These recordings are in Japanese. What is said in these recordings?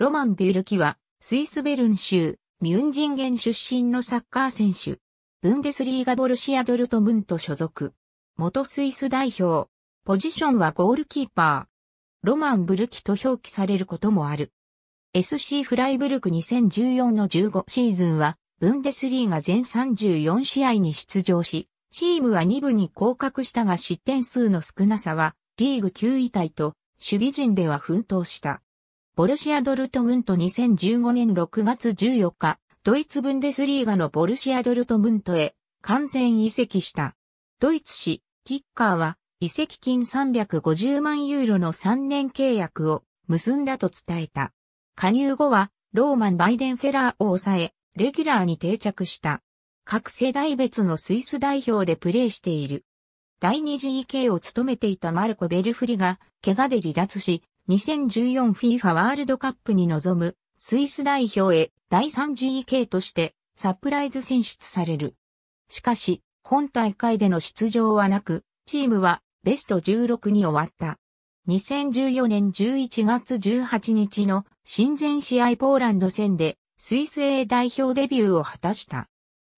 ロマン・ビュルキは、スイスベルン州、ミュンジンゲン出身のサッカー選手。ブンデスリーガボルシアドルトムント所属。元スイス代表。ポジションはゴールキーパー。ロマン・ブルキと表記されることもある。SC フライブルク2014の15シーズンは、ブンデスリーガ全34試合に出場し、チームは2部に降格したが失点数の少なさは、リーグ9位タイと、守備陣では奮闘した。ボルシア・ドルトムント2015年6月14日、ドイツブンデスリーガのボルシア・ドルトムントへ完全移籍した。ドイツ氏、キッカーは移籍金350万ユーロの3年契約を結んだと伝えた。加入後はローマン・バイデンフェラーを抑え、レギュラーに定着した。各世代別のスイス代表でプレーしている。第 2GK を務めていたマルコ・ベルフリが、怪我で離脱し、2014FIFA ワールドカップに臨むスイス代表へ第 3GK としてサプライズ選出される。しかし、本大会での出場はなく、チームはベスト16に終わった。2014年11月18日の親善試合ポーランド戦でスイス A 代表デビューを果たした。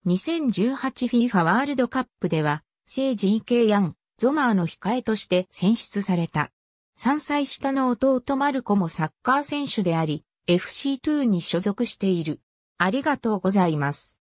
2018FIFA ワールドカップでは、聖 GK ヤン、ゾマーの控えとして選出された。3歳下の弟マルコもサッカー選手であり、FC2 に所属している。ありがとうございます。